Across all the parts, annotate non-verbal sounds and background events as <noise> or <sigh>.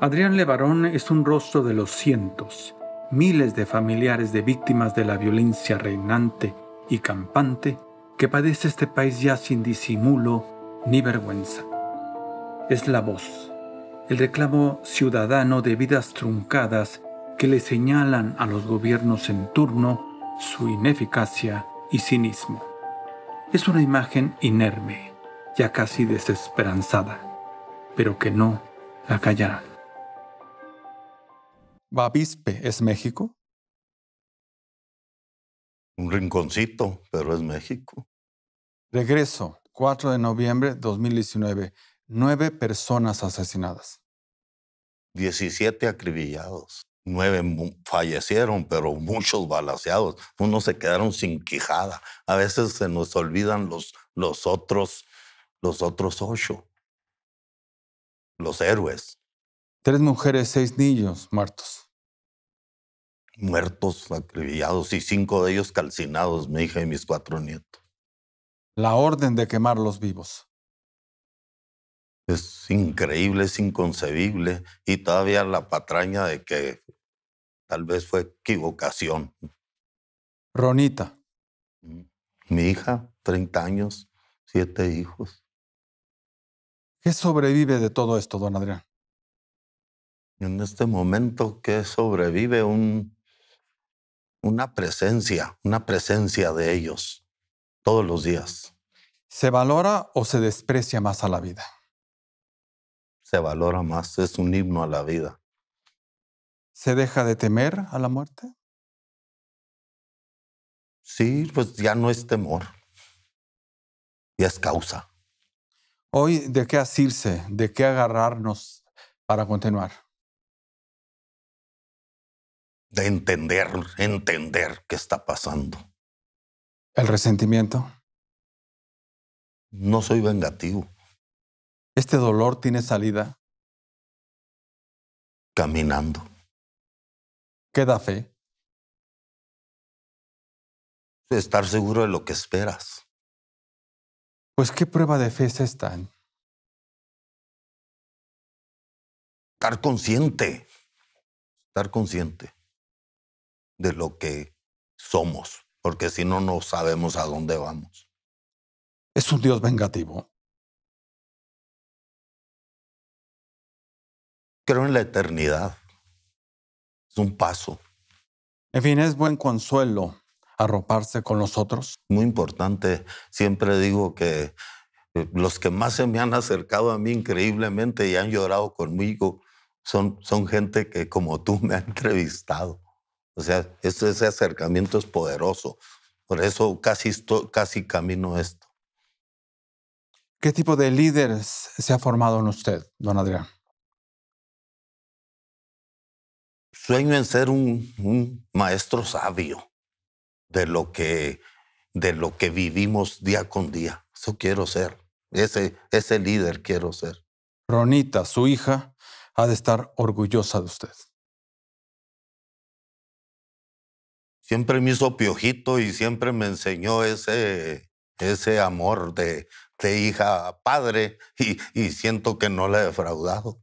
Adrián Levarón es un rostro de los cientos, miles de familiares de víctimas de la violencia reinante y campante que padece este país ya sin disimulo ni vergüenza. Es la voz, el reclamo ciudadano de vidas truncadas que le señalan a los gobiernos en turno su ineficacia y cinismo. Es una imagen inerme, ya casi desesperanzada, pero que no la callará Bavispe es México. Un rinconcito, pero es México. Regreso, 4 de noviembre de 2019. Nueve personas asesinadas. Diecisiete acribillados. Nueve fallecieron, pero muchos balaseados. Unos se quedaron sin quijada. A veces se nos olvidan los, los otros, los otros ocho. Los héroes. Tres mujeres, seis niños muertos. Muertos, acribillados y cinco de ellos calcinados, mi hija y mis cuatro nietos. La orden de quemarlos vivos. Es increíble, es inconcebible y todavía la patraña de que tal vez fue equivocación. Ronita. Mm, mi hija, 30 años, siete hijos. ¿Qué sobrevive de todo esto, don Adrián? en este momento que sobrevive una presencia, una presencia de ellos todos los días. ¿Se valora o se desprecia más a la vida? Se valora más, es un himno a la vida. ¿Se deja de temer a la muerte? Sí, pues ya no es temor, ya es causa. Hoy, ¿de qué asirse? ¿De qué agarrarnos para continuar? de entender, entender qué está pasando. ¿El resentimiento? No soy vengativo. ¿Este dolor tiene salida? Caminando. ¿Qué da fe? Estar seguro de lo que esperas. Pues qué prueba de fe es esta. Estar consciente. Estar consciente de lo que somos, porque si no, no sabemos a dónde vamos. Es un Dios vengativo. Creo en la eternidad. Es un paso. En fin, es buen consuelo arroparse con los otros. Muy importante. Siempre digo que eh, los que más se me han acercado a mí increíblemente y han llorado conmigo son, son gente que como tú me ha entrevistado. O sea, ese, acercamiento es poderoso. Por eso casi, casi camino esto. ¿Qué tipo de líderes se ha formado en usted, don Adrián? Sueño en ser un, maestro sabio de lo, que, de lo que vivimos día con día. Eso quiero ser. Ese, ese líder quiero ser. Ronita, su hija, ha de estar orgullosa de usted. siempre me hizo piojito y siempre me enseñó ese, ese amor de, hija a padre <laughs> y, siento que no la he defraudado.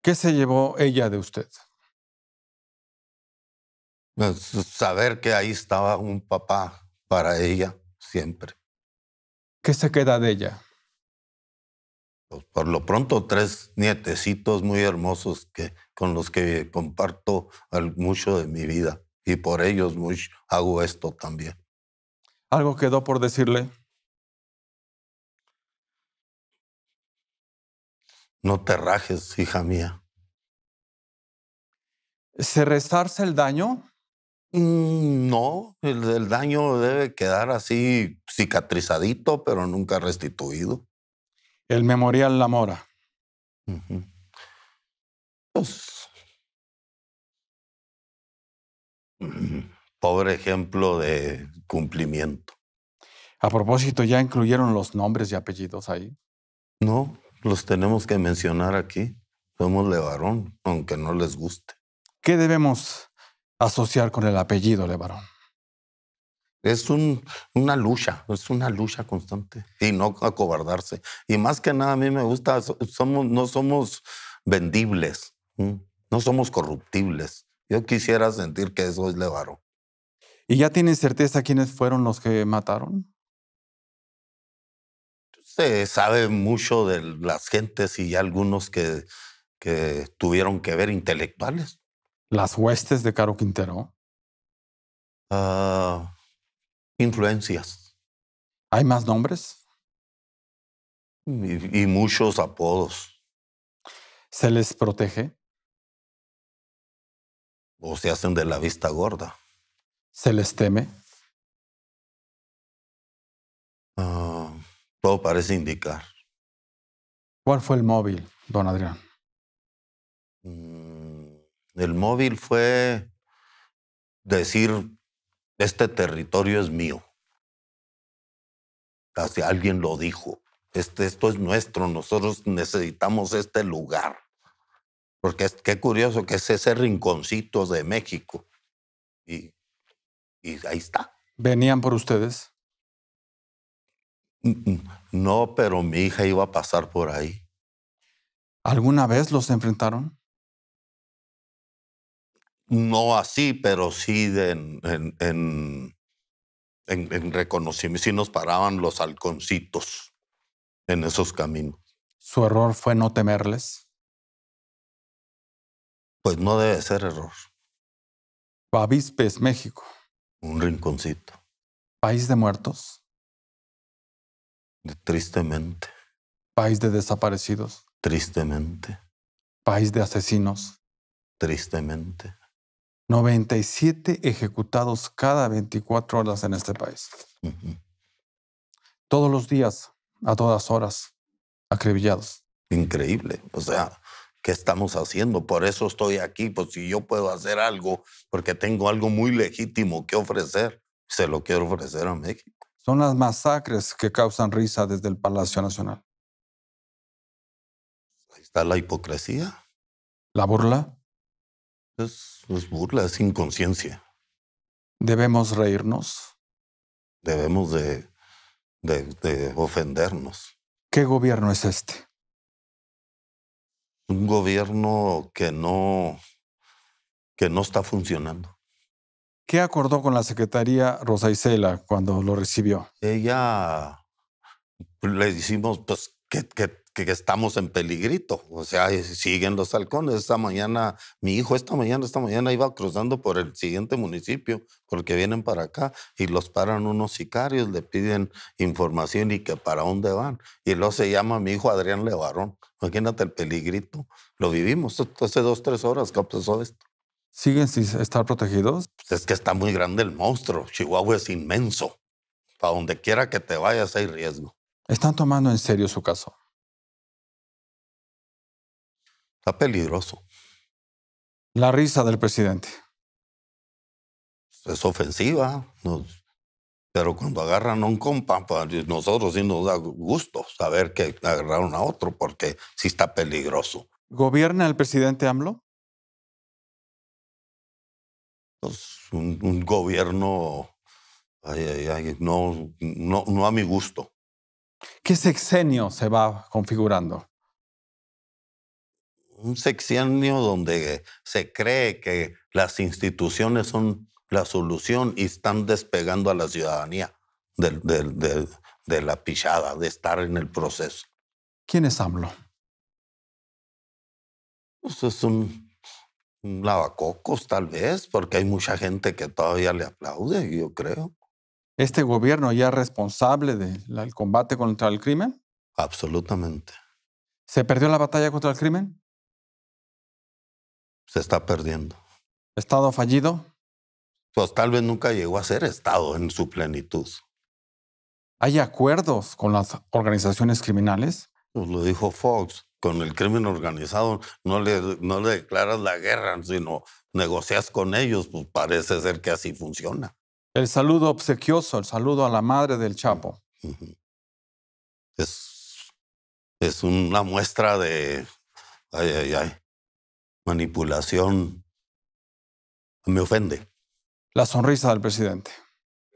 ¿Qué se llevó ella de usted? Pues, saber que ahí estaba un papá para ella siempre. ¿Qué se queda de ella? Pues, por lo pronto tres nietecitos muy hermosos que, con los que comparto mucho de mi vida y por ellos mucho hago esto también. ¿Algo quedó por decirle? No te rajes, hija mía. ¿Se resarce el daño? Mm, no, el, daño debe quedar así cicatrizadito, pero nunca restituido. El memorial La Mora. pobre ejemplo de cumplimiento. A propósito, ¿ya incluyeron los nombres y apellidos ahí? No, los tenemos que mencionar aquí. Somos Levarón, aunque no les guste. ¿Qué debemos asociar con el apellido Levarón? Es una lucha, es una lucha constante y no acobardarse. Y más que nada a mí me gusta, no somos vendibles, no somos corruptibles. Yo quisiera sentir que eso es Levaro. ¿Y ya tienen certeza quiénes fueron los que mataron? Se sabe mucho de las gentes y algunos que, que tuvieron que ver intelectuales. ¿Las huestes de Caro Quintero? Ah, influencias. ¿Hay más nombres? y muchos apodos. ¿Se les protege? o se hacen de la vista gorda. ¿Se les teme? Ah, todo parece indicar. ¿Cuál fue el móvil, don Adrián? Mm, el móvil fue decir, este territorio es mío. Casi alguien lo dijo, este, esto es nuestro, nosotros necesitamos este lugar. Porque qué curioso que es ese rinconcito de México. Y, ahí está. ¿Venían por ustedes? Mm, mm, no, pero mi hija iba a pasar por ahí. ¿Alguna vez los enfrentaron? No así, pero sí en, en, reconocimiento. Sí nos paraban los halconcitos en esos caminos. ¿Su error fue no temerles? pues no debe ser error. es México. Un rinconcito. País de muertos. tristemente. País de desaparecidos. Tristemente. País de asesinos. Tristemente. 97 ejecutados cada 24 horas en este país. Todos los días, a todas horas, acribillados. Increíble. O sea, ¿qué estamos haciendo? Por eso estoy aquí, pues si yo puedo hacer algo, porque tengo algo muy legítimo que ofrecer, se lo quiero ofrecer a México. Son las masacres que causan risa desde el Palacio Nacional. Ahí está la hipocresía. ¿La burla? Es, burla, es inconsciencia. ¿Debemos reírnos? Debemos de ofendernos. ¿Qué gobierno es este? un gobierno que no, que no está funcionando. ¿Qué acordó con la secretaría Rosa Isela cuando lo recibió? Ella pues, le decimos pues, que que, estamos en peligrito. O sea, siguen los halcones. Esta mañana, mi hijo esta mañana, esta mañana iba cruzando por el siguiente municipio porque vienen para acá y los paran unos sicarios, le piden información y que para dónde van. Y luego se llama mi hijo Adrián Levarón. Imagínate el peligrito. Lo vivimos hace dos, tres horas que pasó esto. ¿Siguen sin estar protegidos? Pues es que está muy grande el monstruo. Chihuahua es inmenso. Para donde quiera que te vayas hay riesgo. ¿Están tomando en serio su caso? Está peligroso. La risa del presidente. Es ofensiva, pero cuando agarran a un compa, a pues, nosotros sí nos da gusto saber que agarraron a otro porque sí está peligroso. ¿Gobierna el presidente AMLO? Pues, un, gobierno ay, ay, ay, no, no, no a mi gusto. ¿Qué sexenio se va configurando? un sexenio donde se cree que las instituciones son la solución y están despegando a la ciudadanía de, la pichada, de estar en el proceso. ¿Quién es AMLO? Pues es un, un, lavacocos, tal vez, porque hay mucha gente que todavía le aplaude, yo creo. ¿Este gobierno ya es responsable del combate contra el crimen? Absolutamente. ¿Se perdió la batalla contra el crimen? se está perdiendo. ¿Estado fallido? Pues tal vez nunca llegó a ser Estado en su plenitud. ¿Hay acuerdos con las organizaciones criminales? Pues lo dijo Fox, con el crimen organizado no le, no le declaras la guerra, sino negocias con ellos, pues parece ser que así funciona. El saludo obsequioso, el saludo a la madre del Chapo. Es, es una muestra de... Ay, ay, ay manipulación me ofende. La sonrisa del presidente.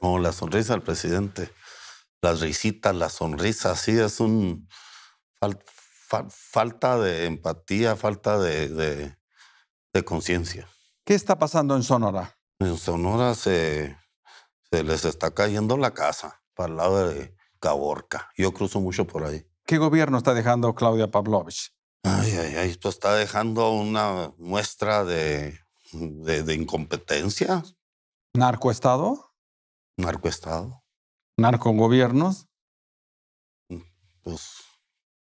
No, la sonrisa del presidente. Las risitas, la sonrisa, sí, es un falta de empatía, falta de, conciencia. ¿Qué está pasando en Sonora? En Sonora se, se les está cayendo la casa para el lado de Caborca. Yo cruzo mucho por ahí. ¿Qué gobierno está dejando Claudia Pavlovich? Ay, ay, ay, esto está dejando una muestra de, de, incompetencia. ¿Narcoestado? Narcoestado. ¿Narcogobiernos? Mm, pues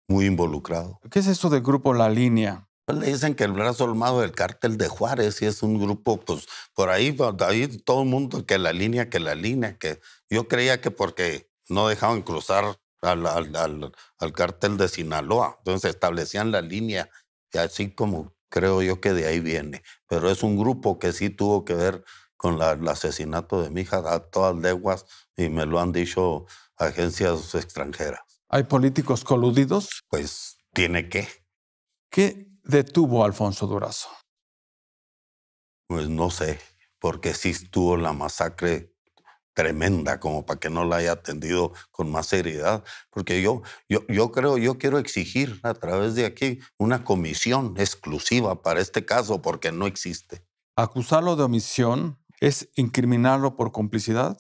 muy involucrado. ¿Qué es eso de Grupo La Línea? Le dicen que el brazo armado del cártel de Juárez y es un grupo, pues por ahí, ahí todo el mundo que la línea, que la línea, que yo creía que porque no dejaban cruzar al, al, cártel de Sinaloa. Entonces establecían la línea y así como creo yo que de ahí viene. Pero es un grupo que sí tuvo que ver con el asesinato de mi hija a todas leguas y me lo han dicho agencias extranjeras. ¿Hay políticos coludidos? Pues tiene que. ¿Qué detuvo a Alfonso Durazo? Pues no sé, porque sí estuvo la masacre tremenda como para que no la haya atendido con más seriedad, porque yo, yo, yo creo, yo quiero exigir a través de aquí una comisión exclusiva para este caso, porque no existe. ¿Acusarlo de omisión es incriminarlo por complicidad?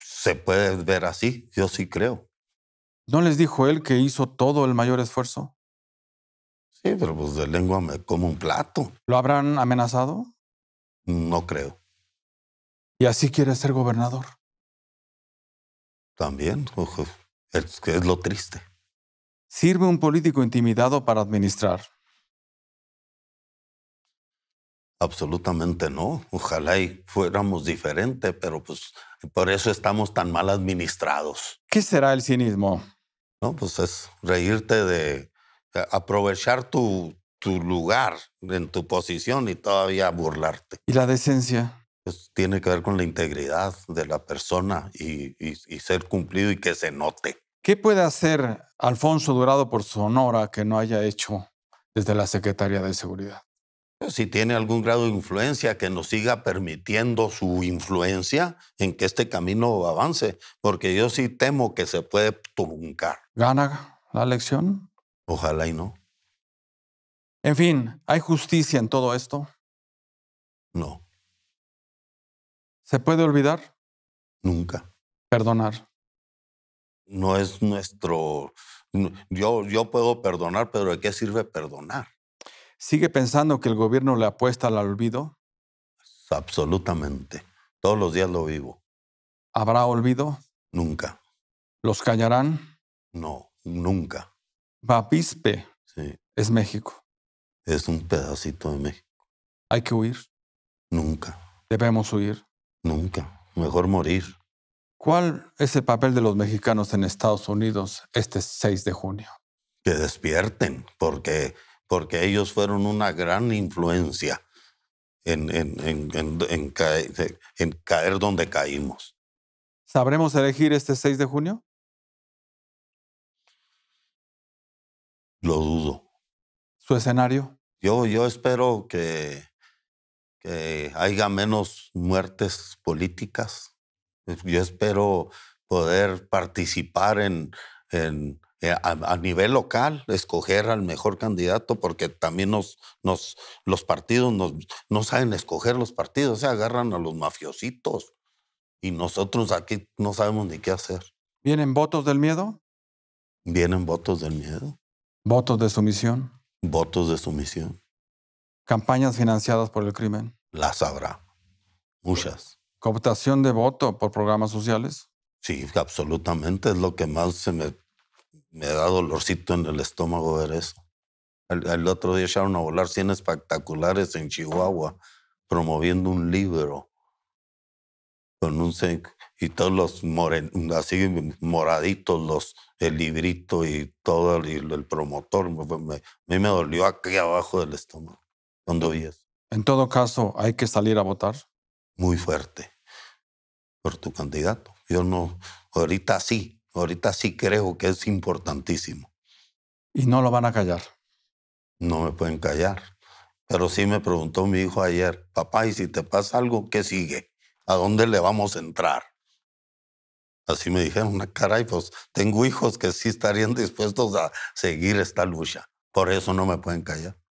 Se puede ver así, yo sí creo. ¿No les dijo él que hizo todo el mayor esfuerzo? Sí, pero pues de lengua me como un plato. ¿Lo habrán amenazado? No creo. Y así quiere ser gobernador. También, ojo, es, lo triste. Sirve un político intimidado para administrar. Absolutamente no. Ojalá fuéramos diferente, pero pues por eso estamos tan mal administrados. ¿Qué será el cinismo? No, pues es reírte de aprovechar tu, tu lugar en tu posición y todavía burlarte. ¿Y la decencia? tiene que ver con la integridad de la persona y, ser cumplido y que se note. ¿Qué puede hacer Alfonso Durado por su Sonora que no haya hecho desde la Secretaría de Seguridad? Pues si tiene algún grado de influencia, que nos siga permitiendo su influencia en que este camino avance, porque yo sí temo que se puede truncar. ¿Gana la elección? Ojalá y no. En fin, ¿hay justicia en todo esto? No. ¿Se puede olvidar? Nunca. Perdonar. No es nuestro... Yo, yo puedo perdonar, pero ¿de qué sirve perdonar? ¿Sigue pensando que el gobierno le apuesta al olvido? Pues, absolutamente. Todos los días lo vivo. ¿Habrá olvido? Nunca. ¿Los callarán? No, nunca. Bapispe sí. es México. Es un pedacito de México. ¿Hay que huir? Nunca. Debemos huir. Nunca. Mejor morir. ¿Cuál es el papel de los mexicanos en Estados Unidos este 6 de junio? Que despierten, porque, porque ellos fueron una gran influencia en, en, caer, donde caímos. ¿Sabremos elegir este 6 de junio? Lo dudo. ¿Su escenario? Yo, yo espero que, que haya menos muertes políticas. Yo espero poder participar en, eh, a, nivel local, escoger al mejor candidato, porque también nos, nos, los partidos no saben escoger los partidos, se agarran a los mafiositos y nosotros aquí no sabemos ni qué hacer. ¿Vienen votos del miedo? Vienen votos del miedo. ¿Votos de sumisión? Votos de sumisión. Campañas financiadas por el crimen. Las habrá. Muchas. Cooptación de voto por programas sociales. Sí, absolutamente. Es lo que más se me, da dolorcito en el estómago ver eso. El, otro día echaron a volar 100 espectaculares en Chihuahua promoviendo un libro con un y todos los moraditos los el librito y todo el, promotor a mí me dolió aquí abajo del estómago con En todo caso, hay que salir a votar. Muy fuerte por tu candidato. Yo no, ahorita sí, ahorita sí creo que es importantísimo. Y no lo van a callar. No me pueden callar. Pero sí me preguntó mi hijo ayer, papá, ¿y si te pasa algo, qué sigue? ¿A dónde le vamos a entrar? Así me dijeron, ah, caray, pues tengo hijos que sí estarían dispuestos a seguir esta lucha. Por eso no me pueden callar.